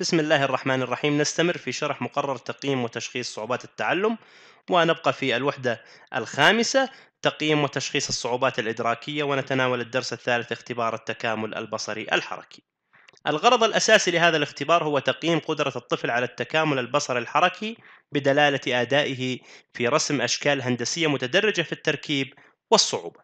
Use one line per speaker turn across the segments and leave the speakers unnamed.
بسم الله الرحمن الرحيم نستمر في شرح مقرر تقييم وتشخيص صعوبات التعلم ونبقى في الوحدة الخامسة تقييم وتشخيص الصعوبات الإدراكية ونتناول الدرس الثالث اختبار التكامل البصري الحركي الغرض الأساسي لهذا الاختبار هو تقييم قدرة الطفل على التكامل البصري الحركي بدلالة أدائه في رسم أشكال هندسية متدرجة في التركيب والصعوبة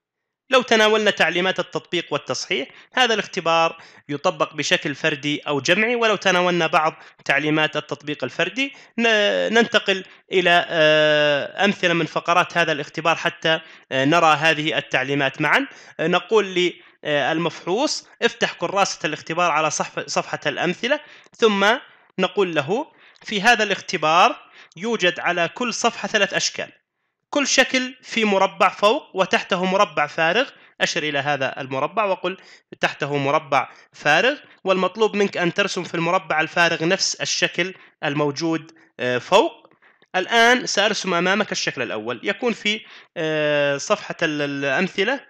لو تناولنا تعليمات التطبيق والتصحيح هذا الاختبار يطبق بشكل فردي أو جمعي ولو تناولنا بعض تعليمات التطبيق الفردي ننتقل إلى آه، أمثلة من فقرات هذا الاختبار حتى آه، نرى هذه التعليمات معا آه، نقول لي المفحوص افتح كراسة الاختبار على صفحة الأمثلة ثم نقول له في هذا الاختبار يوجد على كل صفحة ثلاث أشكال كل شكل في مربع فوق وتحته مربع فارغ أشر إلى هذا المربع وقل تحته مربع فارغ والمطلوب منك أن ترسم في المربع الفارغ نفس الشكل الموجود آه، فوق الآن سأرسم أمامك الشكل الأول يكون في آه، صفحة الأمثلة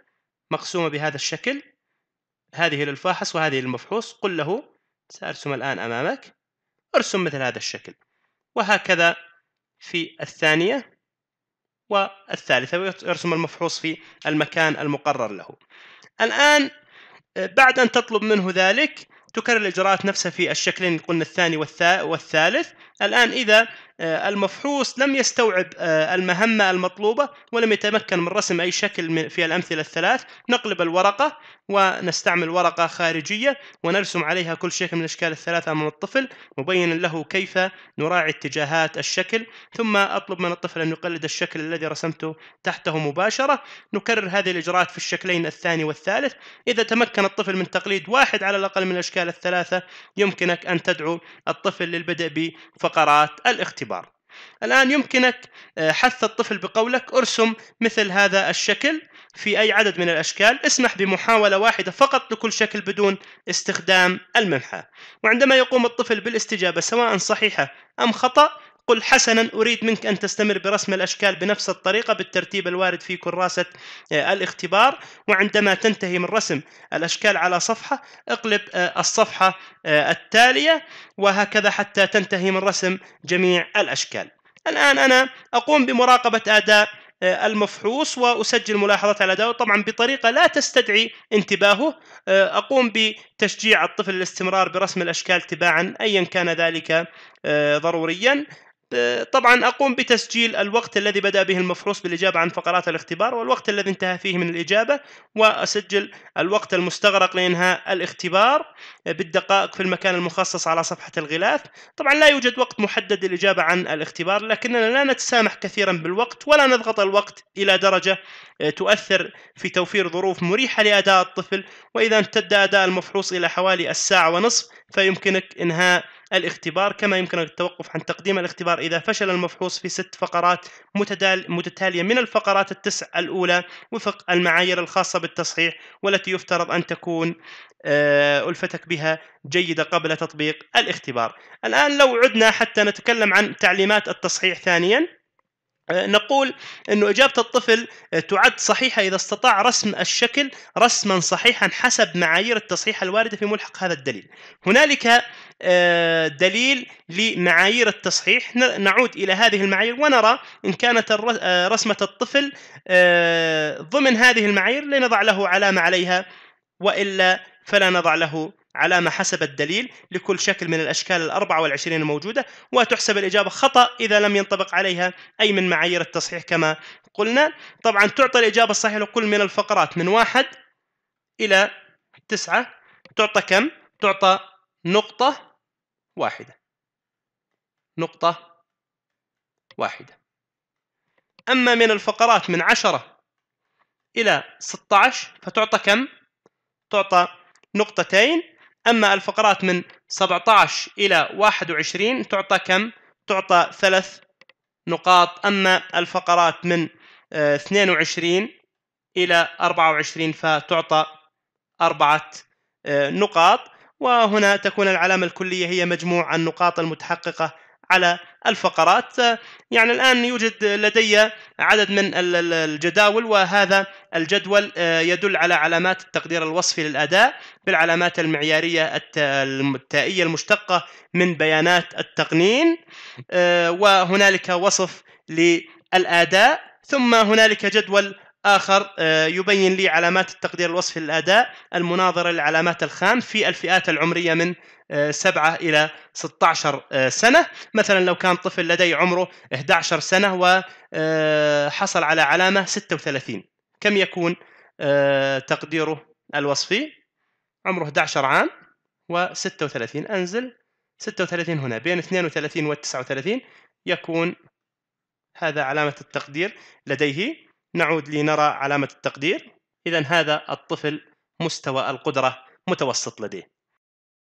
مقسومة بهذا الشكل هذه للفاحص وهذه للمفحوص قل له سأرسم الآن أمامك ارسم مثل هذا الشكل وهكذا في الثانية والثالثة ويرسم المفحوص في المكان المقرر له الآن بعد أن تطلب منه ذلك تكرر الإجراءات نفسها في الشكلين قلنا الثاني والثالث الآن إذا آه، المفحوص لم يستوعب آه، المهمة المطلوبة ولم يتمكن من رسم أي شكل في الأمثلة الثلاث نقلب الورقة ونستعمل ورقة خارجية ونرسم عليها كل شكل من الأشكال الثلاثة من الطفل مبينا له كيف نراعي اتجاهات الشكل ثم أطلب من الطفل أن يقلد الشكل الذي رسمته تحته مباشرة نكرر هذه الإجراءات في الشكلين الثاني والثالث إذا تمكن الطفل من تقليد واحد على الأقل من الأشكال الثلاثة يمكنك أن تدعو الطفل للبدء فقرات الاختبار الآن يمكنك آه، حث الطفل بقولك ارسم مثل هذا الشكل في أي عدد من الأشكال اسمح بمحاولة واحدة فقط لكل شكل بدون استخدام الممحى وعندما يقوم الطفل بالاستجابة سواء صحيحة أم خطأ قل حسنا أريد منك أن تستمر برسم الأشكال بنفس الطريقة بالترتيب الوارد في كراسة آه، الاختبار وعندما تنتهي من رسم الأشكال على صفحة اقلب آه، الصفحة آه، التالية وهكذا حتى تنتهي من رسم جميع الأشكال الآن أنا أقوم بمراقبة أداء المفحوص وأسجل ملاحظات على أداؤه طبعا بطريقة لا تستدعي انتباهه أقوم بتشجيع الطفل الاستمرار برسم الأشكال تباعا أيا كان ذلك ضروريا طبعا أقوم بتسجيل الوقت الذي بدأ به المفحوص بالإجابة عن فقرات الاختبار والوقت الذي انتهى فيه من الإجابة وأسجل الوقت المستغرق لإنهاء الاختبار بالدقائق في المكان المخصص على صفحة الغلاف طبعا لا يوجد وقت محدد للإجابة عن الاختبار لكننا لا نتسامح كثيرا بالوقت ولا نضغط الوقت إلى درجة آه، تؤثر في توفير ظروف مريحة لأداء الطفل وإذا امتد أداء المفحوص إلى حوالي الساعة ونصف فيمكنك إنهاء الاختبار كما يمكن التوقف عن تقديم الاختبار إذا فشل المفحوص في ست فقرات متدال متتالية من الفقرات التسع الأولى وفق المعايير الخاصة بالتصحيح والتي يفترض أن تكون آه، ألفتك بها جيدة قبل تطبيق الاختبار الآن لو عدنا حتى نتكلم عن تعليمات التصحيح ثانيا أه، نقول انه اجابه الطفل أه، تعد صحيحه اذا استطاع رسم الشكل رسما صحيحا حسب معايير التصحيح الوارده في ملحق هذا الدليل. هنالك أه، دليل لمعايير التصحيح نعود الى هذه المعايير ونرى ان كانت رسمه الطفل ضمن هذه المعايير لنضع له علامه عليها والا فلا نضع له على ما حسب الدليل لكل شكل من الأشكال الأربعة والعشرين الموجودة وتحسب الإجابة خطأ إذا لم ينطبق عليها أي من معايير التصحيح كما قلنا طبعا تعطى الإجابة الصحيحة لكل من الفقرات من واحد إلى تسعة تعطى كم؟ تعطى نقطة واحدة نقطة واحدة أما من الفقرات من عشرة إلى 16 فتعطى كم؟ تعطى نقطتين أما الفقرات من 17 إلى 21 تعطى كم؟ تعطى ثلاث نقاط أما الفقرات من 22 آه، إلى 24 فتعطى أربعة آه، نقاط وهنا تكون العلامة الكلية هي مجموع النقاط المتحققة على الفقرات آه، يعني الآن يوجد لدي عدد من الجداول وهذا الجدول آه، يدل على علامات التقدير الوصفي للأداء بالعلامات المعيارية التائية المشتقة من بيانات التقنين آه، وهنالك وصف للأداء ثم هنالك جدول آخر آه، يبين لي علامات التقدير الوصفي للأداء المناظرة للعلامات الخام في الفئات العمرية من 7 آه، إلى 16 آه، سنة مثلا لو كان طفل لدي عمره 11 سنة وحصل على علامة 36 كم يكون تقديره الوصفي عمره 11 عام و36 أنزل 36 هنا بين 32 و 39 يكون هذا علامة التقدير لديه نعود لنرى علامة التقدير إذا هذا الطفل مستوى القدرة متوسط لديه